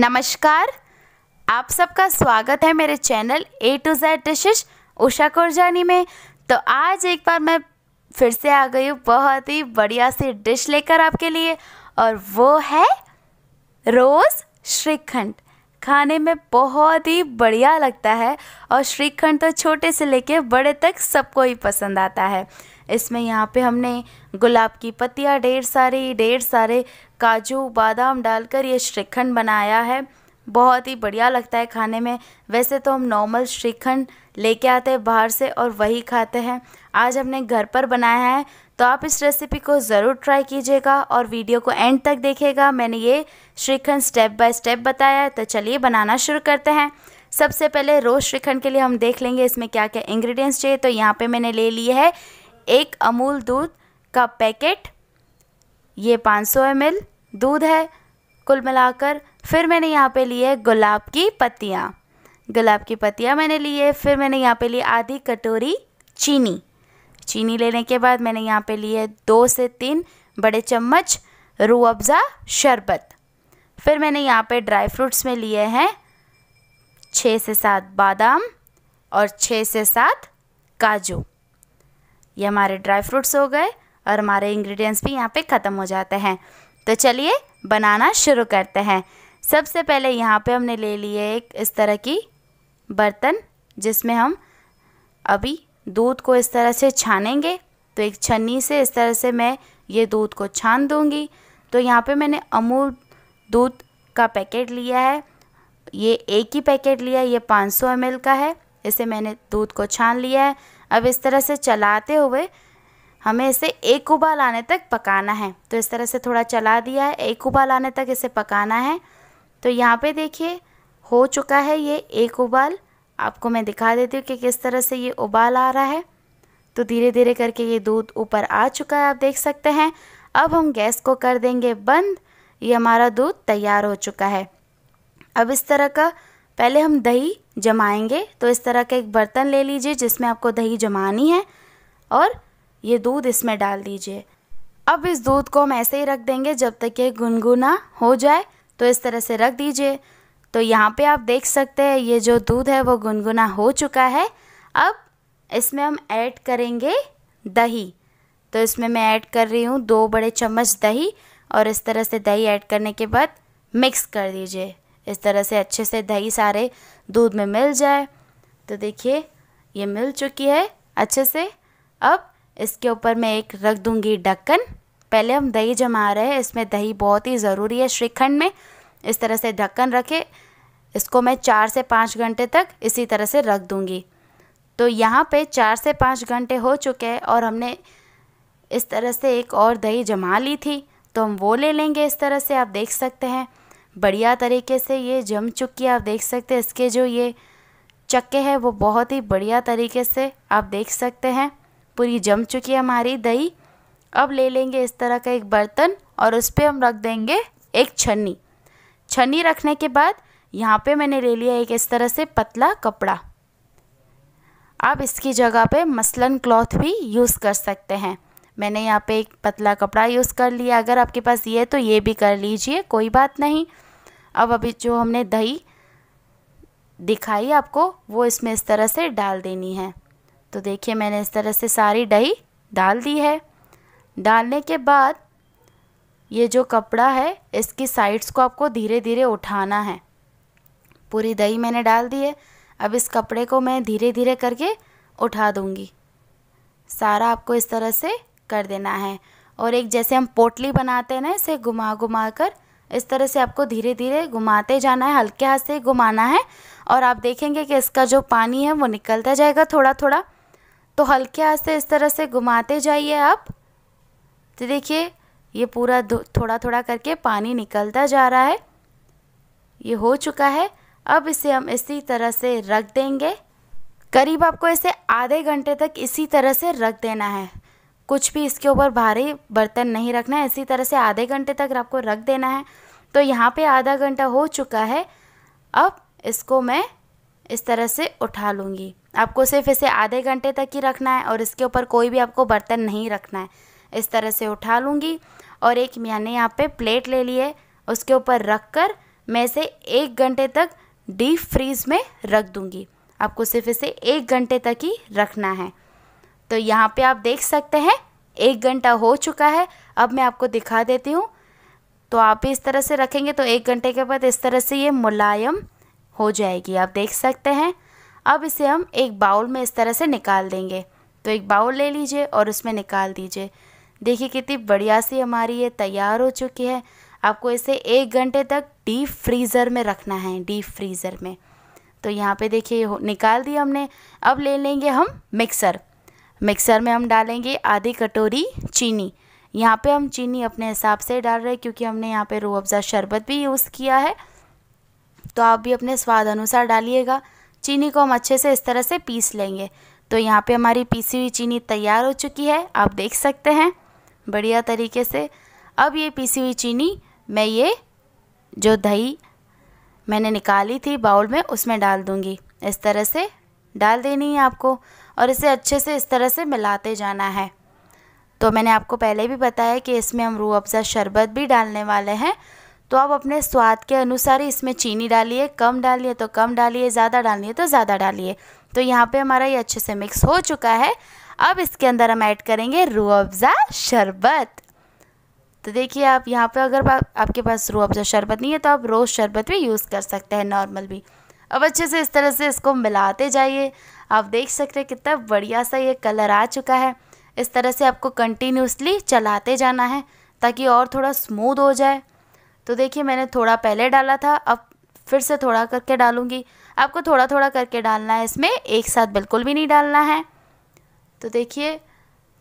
नमस्कार आप सबका स्वागत है मेरे channel A to Z dishes Usha Kurjani में तो आज एक बार मैं फिर से आ गई हूँ बहुत ही बढ़िया सी डिश लेकर आपके लिए और वो है रोज़ श्रीखंड खाने में बहुत ही बढ़िया लगता है और श्रीखंड तो छोटे से लेके बड़े तक सबको ही पसंद आता है इसमें यहाँ पे हमने गुलाब की पत्तियाँ ढेर सारी ढेर सारे काजू बादाम डालकर ये श्रीखंड बनाया है बहुत ही बढ़िया लगता है खाने में वैसे तो हम नॉर्मल श्रीखंड लेके आते हैं बाहर से और वही खाते हैं आज हमने घर पर बनाया है तो आप इस रेसिपी को ज़रूर ट्राई कीजिएगा और वीडियो को एंड तक देखिएगा मैंने ये श्रीखंड स्टेप बाय स्टेप बताया है तो चलिए बनाना शुरू करते हैं सबसे पहले रोज़ श्रीखंड के लिए हम देख लेंगे इसमें क्या क्या इंग्रेडिएंट्स चाहिए तो यहाँ पे मैंने ले लिए है एक अमूल दूध का पैकेट ये 500 सौ दूध है कुल मिलाकर फिर मैंने यहाँ पे लिए गुलाब की पत्तियाँ गुलाब की पत्तियाँ मैंने लिए फिर मैंने यहाँ पे लिए आधी कटोरी चीनी चीनी लेने के बाद मैंने यहाँ पे लिए दो से तीन बड़े चम्मच रू अफ़ज़ा शरबत फिर मैंने यहाँ पे ड्राई फ्रूट्स में लिए हैं छः से सात बादाम और छः से सात काजू ये हमारे ड्राई फ्रूट्स हो गए और हमारे इंग्रेडिएंट्स भी यहाँ पे ख़त्म हो जाते हैं तो चलिए बनाना शुरू करते हैं सबसे पहले यहाँ पे हमने ले लिए एक इस तरह की बर्तन जिसमें हम अभी दूध को इस तरह से छानेंगे तो एक छन्नी से इस तरह से मैं ये दूध को छान दूँगी तो यहाँ पे मैंने अमूल दूध का पैकेट लिया है ये एक ही पैकेट लिया है ये 500 सौ का है इसे मैंने दूध को छान लिया है अब इस तरह से चलाते हुए हमें इसे एक उबाल आने तक पकाना है तो इस तरह से थोड़ा चला दिया है एक उबाल आने तक इसे पकाना है तो यहाँ पे देखिए हो चुका है ये एक उबाल आपको मैं दिखा देती हूँ कि किस तरह से ये उबाल आ रहा है तो धीरे धीरे करके ये दूध ऊपर आ चुका है आप देख सकते हैं अब हम गैस को कर देंगे बंद ये हमारा दूध तैयार हो चुका है अब इस तरह का पहले हम दही जमाएंगे तो इस तरह का एक बर्तन ले लीजिए जिसमें आपको दही जमानी है और ये दूध इसमें डाल दीजिए अब इस दूध को हम ऐसे ही रख देंगे जब तक ये गुनगुना हो जाए तो इस तरह से रख दीजिए तो यहाँ पे आप देख सकते हैं ये जो दूध है वो गुनगुना हो चुका है अब इसमें हम ऐड करेंगे दही तो इसमें मैं ऐड कर रही हूँ दो बड़े चम्मच दही और इस तरह से दही ऐड करने के बाद मिक्स कर दीजिए इस तरह से अच्छे से दही सारे दूध में मिल जाए तो देखिए ये मिल चुकी है अच्छे से अब इसके ऊपर मैं एक रख दूँगी ढक्कन पहले हम दही जमा रहे हैं इसमें दही बहुत ही ज़रूरी है श्रीखंड में इस तरह से ढक्कन रखे इसको मैं चार से पाँच घंटे तक इसी तरह से रख दूँगी तो यहाँ पे चार से पाँच घंटे हो चुके हैं और हमने इस तरह से एक और दही जमा ली थी तो हम वो ले लेंगे इस तरह से आप देख सकते हैं बढ़िया तरीके से ये जम चुकी है आप देख सकते हैं इसके जो ये चक्के हैं वो बहुत ही बढ़िया तरीके से आप देख सकते हैं पूरी जम चुकी है हमारी दही अब ले लेंगे इस तरह का एक बर्तन और उस पर हम रख देंगे एक छन्नी छन्नी रखने के बाद यहाँ पे मैंने ले लिया एक इस तरह से पतला कपड़ा आप इसकी जगह पे मसलन क्लॉथ भी यूज़ कर सकते हैं मैंने यहाँ पे एक पतला कपड़ा यूज़ कर लिया अगर आपके पास ये तो ये भी कर लीजिए कोई बात नहीं अब अभी जो हमने दही दिखाई आपको वो इसमें इस तरह से डाल देनी है तो देखिए मैंने इस तरह से सारी दही डाल दी है डालने के बाद ये जो कपड़ा है इसकी साइड्स को आपको धीरे धीरे उठाना है पूरी दही मैंने डाल दी है अब इस कपड़े को मैं धीरे धीरे करके उठा दूँगी सारा आपको इस तरह से कर देना है और एक जैसे हम पोटली बनाते हैं ना इसे घुमा घुमा कर इस तरह से आपको धीरे धीरे घुमाते जाना है हल्के हाथ से घुमाना है और आप देखेंगे कि इसका जो पानी है वो निकलता जाएगा थोड़ा थोड़ा तो हल्के हाथ से इस तरह से घुमाते जाइए आप तो देखिए ये पूरा थोड़ा थोड़ा करके पानी निकलता जा रहा है ये हो चुका है अब इसे हम इसी तरह से रख देंगे करीब आपको इसे आधे घंटे तक इसी तरह से रख देना है कुछ भी इसके ऊपर भारी बर्तन नहीं रखना है इसी तरह से आधे घंटे तक आपको रख देना है तो यहाँ पे आधा घंटा हो चुका है अब इसको मैं इस तरह से उठा लूँगी आपको सिर्फ इसे आधे घंटे तक ही रखना है और इसके ऊपर कोई भी आपको बर्तन नहीं रखना है इस तरह से उठा लूँगी और एक मैंने यहाँ पे प्लेट ले ली है उसके ऊपर रख कर मैं इसे एक घंटे तक डीप फ्रीज में रख दूँगी आपको सिर्फ इसे एक घंटे तक ही रखना है तो यहाँ पे आप देख सकते हैं एक घंटा हो चुका है अब मैं आपको दिखा देती हूँ तो आप इस तरह से रखेंगे तो एक घंटे के बाद इस तरह से ये मुलायम हो जाएगी आप देख सकते हैं अब इसे हम एक बाउल में इस तरह से निकाल देंगे तो एक बाउल ले लीजिए और उसमें निकाल दीजिए देखिए कितनी बढ़िया सी हमारी ये तैयार हो चुकी है आपको इसे एक घंटे तक डीप फ्रीज़र में रखना है डीप फ्रीज़र में तो यहाँ पे देखिए निकाल दिया हमने अब ले लेंगे हम मिक्सर मिक्सर में हम डालेंगे आधी कटोरी चीनी यहाँ पे हम चीनी अपने हिसाब से डाल रहे हैं क्योंकि हमने यहाँ पे रू अफ़ज़ा शरबत भी यूज़ किया है तो आप भी अपने स्वाद अनुसार डालिएगा चीनी को हम अच्छे से इस तरह से पीस लेंगे तो यहाँ पे हमारी पीसी हुई चीनी तैयार हो चुकी है आप देख सकते हैं बढ़िया तरीके से अब ये पीसी हुई चीनी मैं ये जो दही मैंने निकाली थी बाउल में उसमें डाल दूँगी इस तरह से डाल देनी है आपको और इसे अच्छे से इस तरह से मिलाते जाना है तो मैंने आपको पहले भी बताया कि इसमें हम रूह अफ़ज़ा शरबत भी डालने वाले हैं तो आप अपने स्वाद के अनुसार ही इसमें चीनी डालिए कम डालिए तो कम डालिए ज़्यादा डालिए तो ज़्यादा डालिए तो यहाँ पे हमारा ये अच्छे से मिक्स हो चुका है अब इसके अंदर हम ऐड करेंगे रू अफज़ा शरबत तो देखिए आप यहाँ पर अगर आपके पास रू अफज़ा शरबत नहीं है तो आप रोज़ शरबत भी यूज़ कर सकते हैं नॉर्मल भी अब अच्छे से इस तरह से इसको मिलाते जाइए आप देख सकते हैं कितना बढ़िया सा ये कलर आ चुका है इस तरह से आपको कंटिन्यूसली चलाते जाना है ताकि और थोड़ा स्मूद हो जाए तो देखिए मैंने थोड़ा पहले डाला था अब फिर से थोड़ा करके डालूँगी आपको थोड़ा थोड़ा करके डालना है इसमें एक साथ बिल्कुल भी नहीं डालना है तो देखिए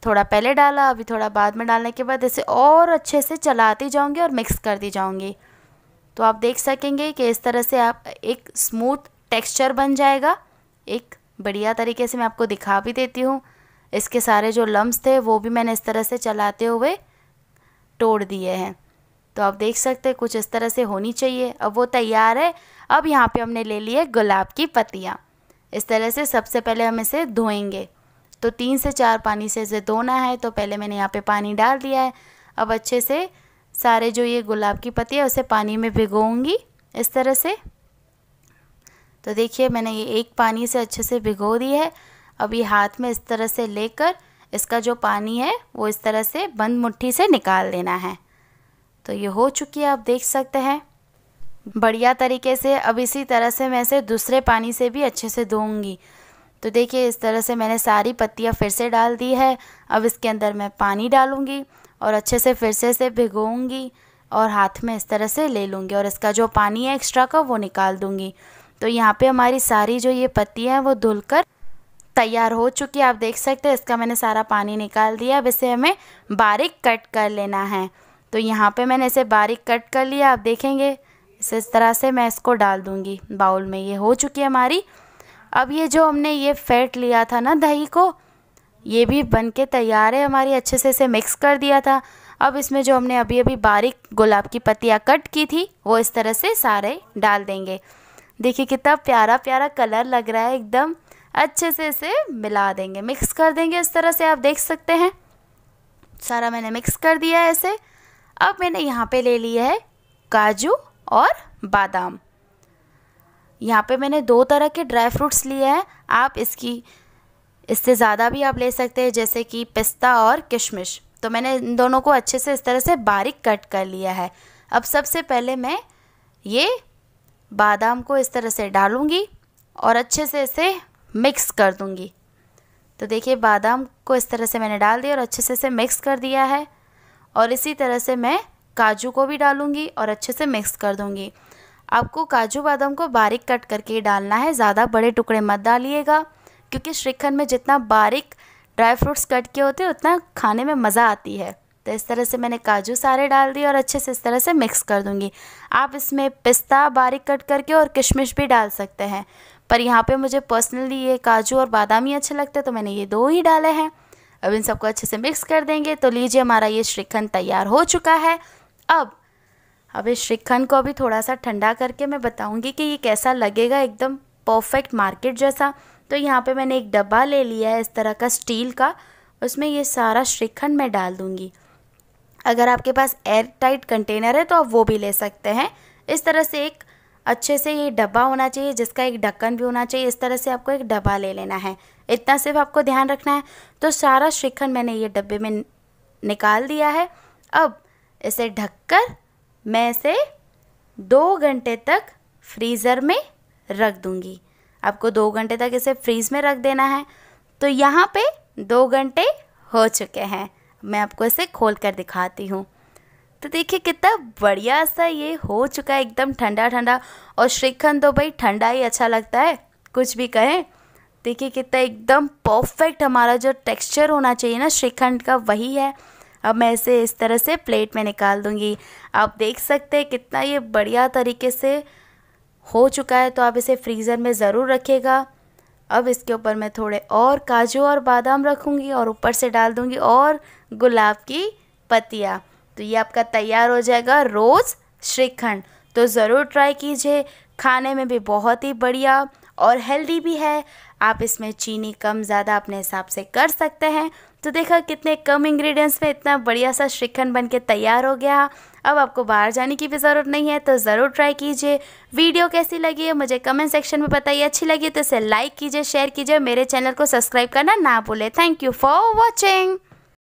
थोड़ा पहले डाला अभी थोड़ा बाद में डालने के बाद इसे और अच्छे से चलाती जाऊँगी और मिक्स करती जाऊँगी तो आप देख सकेंगे कि इस तरह से आप एक स्मूथ टेक्सचर बन जाएगा एक बढ़िया तरीके से मैं आपको दिखा भी देती हूँ इसके सारे जो लम्स थे वो भी मैंने इस तरह से चलाते हुए तोड़ दिए हैं तो आप देख सकते हैं कुछ इस तरह से होनी चाहिए अब वो तैयार है अब यहाँ पे हमने ले लिए गुलाब की पत्तियाँ इस तरह से सबसे पहले हम इसे धोएंगे तो तीन से चार पानी से इसे धोना है तो पहले मैंने यहाँ पे पानी डाल दिया है अब अच्छे से सारे जो ये गुलाब की पत्ती है उसे पानी में भिगोऊंगी इस तरह से तो देखिए मैंने ये एक पानी से अच्छे से भिगो दी है अभी हाथ में इस तरह से लेकर इसका जो पानी है वो इस तरह से बंद मुट्ठी से निकाल लेना है तो ये हो चुकी है आप देख सकते हैं बढ़िया तरीके से अब इसी तरह से मैं इसे दूसरे पानी से भी अच्छे से धोऊंगी तो देखिए इस तरह से मैंने सारी पत्तियाँ फिर से डाल दी है अब इसके अंदर मैं पानी डालूँगी और अच्छे से फिर से इसे भिगोऊँगी और हाथ में इस तरह से ले लूँगी और इसका जो पानी है एक्स्ट्रा का वो निकाल दूँगी तो यहाँ पे हमारी सारी जो ये पत्तियाँ हैं वो धुलकर तैयार हो चुकी है आप देख सकते हैं इसका मैंने सारा पानी निकाल दिया अब इसे हमें बारीक कट कर लेना है तो यहाँ पे मैंने इसे बारीक कट कर लिया आप देखेंगे इस तरह से मैं इसको डाल दूँगी बाउल में ये हो चुकी है हमारी अब ये जो हमने ये फैट लिया था ना दही को ये भी बन के तैयार है हमारी अच्छे से इसे मिक्स कर दिया था अब इसमें जो हमने अभी अभी बारीक गुलाब की पत्तियाँ कट की थी वो इस तरह से सारे डाल देंगे देखिए कितना प्यारा प्यारा कलर लग रहा है एकदम अच्छे से इसे मिला देंगे मिक्स कर देंगे इस तरह से आप देख सकते हैं सारा मैंने मिक्स कर दिया है इसे अब मैंने यहाँ पे ले लिया है काजू और बादाम यहाँ पे मैंने दो तरह के ड्राई फ्रूट्स लिए हैं आप इसकी इससे ज़्यादा भी आप ले सकते हैं जैसे कि पिस्ता और किशमिश तो मैंने इन दोनों को अच्छे से इस तरह से बारीक कट कर लिया है अब सबसे पहले मैं ये बादाम को इस तरह से डालूँगी और अच्छे से इसे मिक्स कर दूँगी तो देखिए बादाम को इस तरह से मैंने डाल दिया और अच्छे से इसे मिक्स कर दिया है और इसी तरह से मैं काजू को भी डालूँगी और अच्छे से मिक्स कर दूँगी आपको काजू बादाम को बारीक कट करके डालना है ज़्यादा बड़े टुकड़े मत डालिएगा क्योंकि श्रीखंड में जितना बारीक ड्राई फ्रूट्स कट के होते हैं उतना खाने में मज़ा आती है तो इस तरह से मैंने काजू सारे डाल दिए और अच्छे से इस तरह से मिक्स कर दूंगी आप इसमें पिस्ता बारीक कट करके और किशमिश भी डाल सकते हैं पर यहाँ पे मुझे पर्सनली ये काजू और बादाम ही अच्छे लगते हैं तो मैंने ये दो ही डाले हैं अब इन सबको अच्छे से मिक्स कर देंगे तो लीजिए हमारा ये श्रीखंड तैयार हो चुका है अब अब इस श्रीखंड को अभी थोड़ा सा ठंडा करके मैं बताऊँगी कि ये कैसा लगेगा एकदम परफेक्ट मार्केट जैसा तो यहाँ पे मैंने एक डब्बा ले लिया है इस तरह का स्टील का उसमें ये सारा श्रीखंड मैं डाल दूँगी अगर आपके पास एयर टाइट कंटेनर है तो आप वो भी ले सकते हैं इस तरह से एक अच्छे से ये डब्बा होना चाहिए जिसका एक ढक्कन भी होना चाहिए इस तरह से आपको एक डब्बा ले लेना है इतना सिर्फ आपको ध्यान रखना है तो सारा श्रीखंड मैंने ये डब्बे में निकाल दिया है अब इसे ढककर मैं इसे दो घंटे तक फ्रीज़र में रख दूँगी आपको दो घंटे तक इसे फ्रीज़ में रख देना है तो यहाँ पे दो घंटे हो चुके हैं मैं आपको इसे खोल कर दिखाती हूँ तो देखिए कितना बढ़िया सा ये हो चुका है एकदम ठंडा ठंडा और श्रीखंड तो भाई ठंडा ही अच्छा लगता है कुछ भी कहें देखिए कितना एकदम परफेक्ट हमारा जो टेक्सचर होना चाहिए ना श्रीखंड का वही है अब मैं इसे इस तरह से प्लेट में निकाल दूँगी आप देख सकते हैं कितना ये बढ़िया तरीके से हो चुका है तो आप इसे फ्रीज़र में ज़रूर रखेगा अब इसके ऊपर मैं थोड़े और काजू और बादाम रखूँगी और ऊपर से डाल दूँगी और गुलाब की पत्तियाँ तो ये आपका तैयार हो जाएगा रोज़ श्रीखंड तो ज़रूर ट्राई कीजिए खाने में भी बहुत ही बढ़िया और हेल्दी भी है आप इसमें चीनी कम ज़्यादा अपने हिसाब से कर सकते हैं तो देखा कितने कम इंग्रेडिएंट्स में इतना बढ़िया सा श्रीखंड बन के तैयार हो गया अब आपको बाहर जाने की भी ज़रूरत नहीं है तो ज़रूर ट्राई कीजिए वीडियो कैसी लगी है मुझे कमेंट सेक्शन में बताइए अच्छी लगी तो इसे लाइक कीजिए शेयर कीजिए मेरे चैनल को सब्सक्राइब करना ना भूलें थैंक यू फॉर वॉचिंग